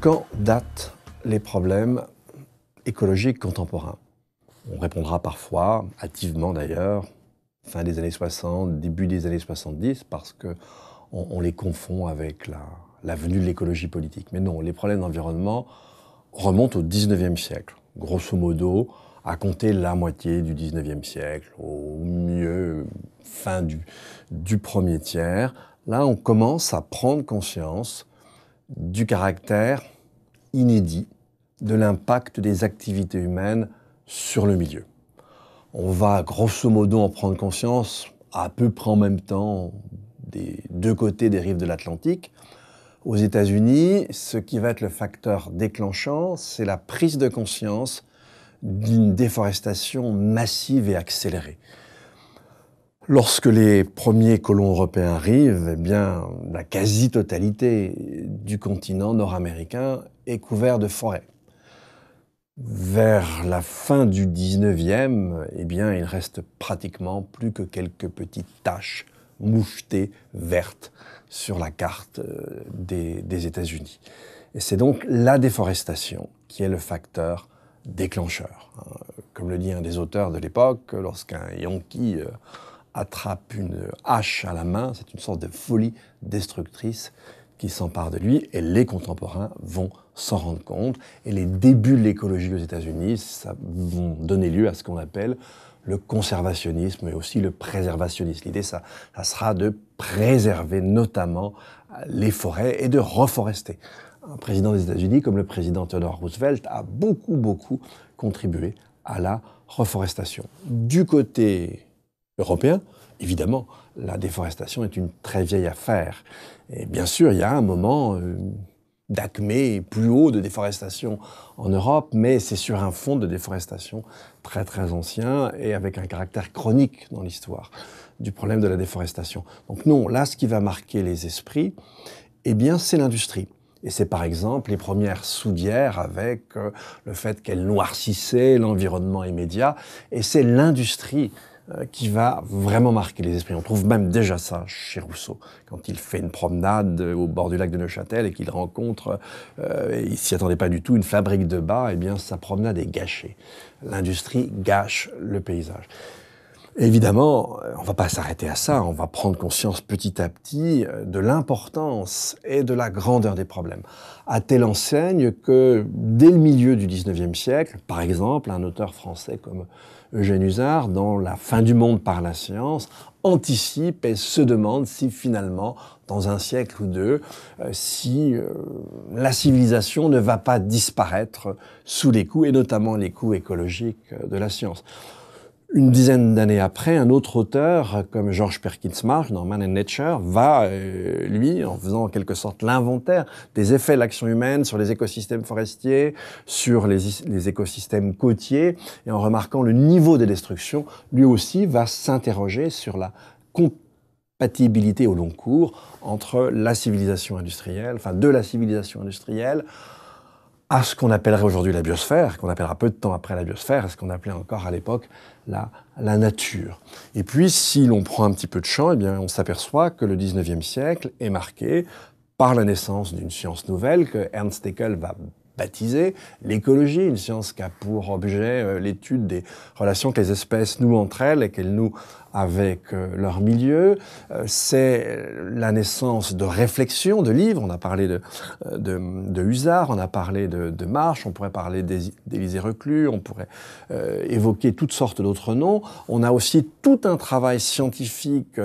quand datent les problèmes écologiques contemporains On répondra parfois, hâtivement d'ailleurs, fin des années 60, début des années 70, parce que on, les confond avec la, venue de l'écologie politique. Mais non, les problèmes d'environnement remontent au 19e siècle, grosso modo, à compter la moitié du 19e siècle, au mieux fin du, du premier tiers. Là, on commence à prendre conscience du caractère inédit de l'impact des activités humaines sur le milieu. On va grosso modo en prendre conscience à peu près en même temps des deux côtés des rives de l'Atlantique. Aux États-Unis, ce qui va être le facteur déclenchant, c'est la prise de conscience d'une déforestation massive et accélérée. Lorsque les premiers colons européens arrivent, eh bien, la quasi-totalité du continent nord-américain est couvert de forêts. Vers la fin du 19e, eh bien, il reste pratiquement plus que quelques petites taches mouchetées vertes sur la carte euh, des, États-Unis. Et c'est donc la déforestation qui est le facteur déclencheur. Hein. Comme le dit un des auteurs de l'époque, lorsqu'un Yankee euh, attrape une hache à la main. C'est une sorte de folie destructrice qui s'empare de lui et les contemporains vont s'en rendre compte. Et les débuts de l'écologie aux États-Unis vont donner lieu à ce qu'on appelle le conservationnisme et aussi le préservationnisme. L'idée, ça, ça sera de préserver notamment les forêts et de reforester. Un président des États-Unis, comme le président Theodore Roosevelt, a beaucoup, beaucoup contribué à la reforestation. Du côté européen. Évidemment, la déforestation est une très vieille affaire. Et bien sûr, il y a un moment euh, d'acmé plus haut de déforestation en Europe, mais c'est sur un fond de déforestation très très ancien et avec un caractère chronique dans l'histoire du problème de la déforestation. Donc non, là, ce qui va marquer les esprits, eh bien, c'est l'industrie. Et c'est par exemple les premières soudières avec euh, le fait qu'elles noircissaient l'environnement immédiat. Et c'est l'industrie euh, qui va vraiment marquer les esprits. On trouve même déjà ça chez Rousseau, quand il fait une promenade euh, au bord du lac de Neuchâtel et qu'il rencontre, euh, il s'y attendait pas du tout, une fabrique de bas, eh bien sa promenade est gâchée. L'industrie gâche le paysage. Évidemment, euh, on ne va pas s'arrêter à ça, on va prendre conscience petit à petit euh, de l'importance et de la grandeur des problèmes. À telle enseigne que dès le milieu du 19e siècle, par exemple, un auteur français comme Eugène Usard, dans La fin du monde par la science, anticipe et se demande si finalement, dans un siècle ou deux, euh, si la civilisation ne va pas disparaître sous les coups, et notamment les coups écologiques de la science une dizaine d'années après, un autre auteur, comme George Perkins Marsh dans Man and Nature, va, euh, lui, en faisant en quelque sorte l'inventaire des effets de l'action humaine sur les écosystèmes forestiers, sur les, les, écosystèmes côtiers, et en remarquant le niveau des destructions, lui aussi va s'interroger sur la compatibilité au long cours entre la civilisation industrielle, enfin de la civilisation industrielle, à ce qu'on appellerait aujourd'hui la biosphère, qu'on appellera peu de temps après la biosphère, ce qu'on appelait encore à l'époque la, nature. Et puis, si l'on prend un petit peu de champ, eh bien, on s'aperçoit que le 19e siècle est marqué par la naissance d'une science nouvelle que Ernst Haeckel va baptisé l'écologie, une science qui a pour objet euh, l'étude des relations que les espèces nouent entre elles et qu'elles nouent avec euh, leur milieu. Euh, c'est la naissance de réflexions, de livres. On a parlé de, de, de on a parlé de, de Marche, on pourrait parler d'Élisée Reclus, on pourrait évoquer toutes sortes d'autres noms. On a aussi tout un travail scientifique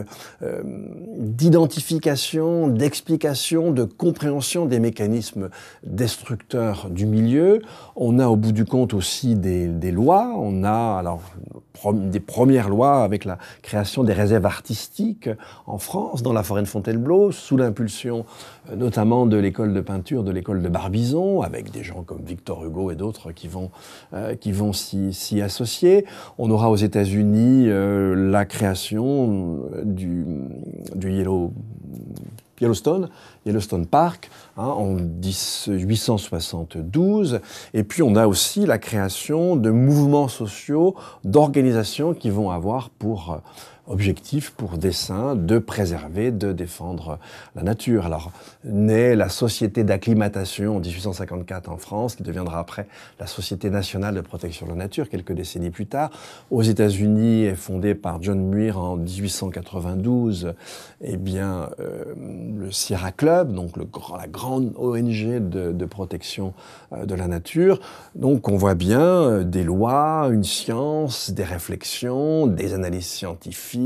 d'identification, d'explication, de compréhension des mécanismes destructeurs du milieu. On a au bout du compte aussi des, lois. On a alors des premières lois avec la création des réserves artistiques en France, dans la forêt de Fontainebleau, sous l'impulsion euh, notamment de l'école de peinture, de l'école de Barbizon, avec des gens comme Victor Hugo et d'autres qui vont, euh, vont s'y associer. On aura aux États-Unis euh, la création du, du Yellow Yellowstone, Yellowstone Park, hein, en 1872. Et puis on a aussi la création de mouvements sociaux, d'organisations qui vont avoir pour euh, objectif pour dessein de préserver, de défendre la nature. Alors, naît la Société d'acclimatation en 1854 en France, qui deviendra après la Société nationale de protection de la nature quelques décennies plus tard. Aux États-Unis, est fondée par John Muir en 1892, eh bien, euh, le Sierra Club, donc la grande ONG de, protection euh, de la nature. Donc, on voit bien euh, des lois, une science, des réflexions, des analyses scientifiques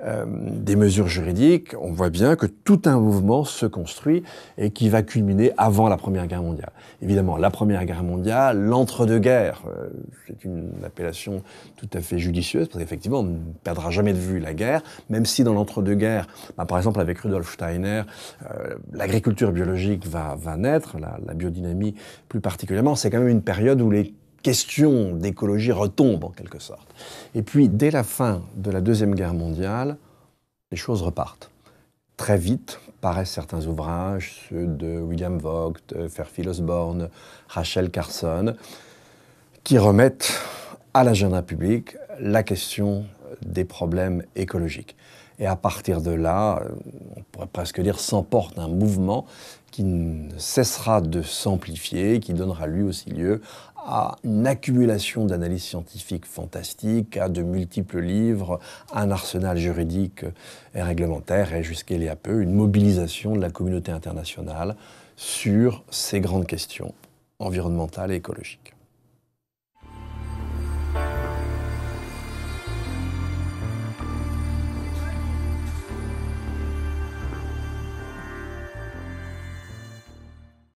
euh, des mesures juridiques, on voit bien que tout un mouvement se construit et qui va culminer avant la Première Guerre mondiale. Évidemment, la Première Guerre mondiale, l'entre-deux-guerres, euh, c'est une appellation tout à fait judicieuse, parce qu'effectivement, on ne perdra jamais de vue la guerre, même si dans l'entre-deux-guerres, bah, par exemple avec Rudolf Steiner, euh, l'agriculture biologique va, naître, la biodynamie plus particulièrement, c'est quand même une période où les question d'écologie retombe en quelque sorte. Et puis, dès la fin de la Deuxième Guerre mondiale, les choses repartent. Très vite paraissent certains ouvrages, ceux de William Vogt, euh, Fairfield Osborne, Rachel Carson, qui remettent à l'agenda public la question des problèmes écologiques. Et à partir de là, on pourrait presque dire, s'emporte un mouvement qui ne cessera de s'amplifier, qui donnera lui aussi lieu à une accumulation d'analyses scientifiques fantastiques, à de multiples livres, un arsenal juridique et réglementaire, et jusqu'à il y a peu, une mobilisation de la communauté internationale sur ces grandes questions environnementales et écologiques.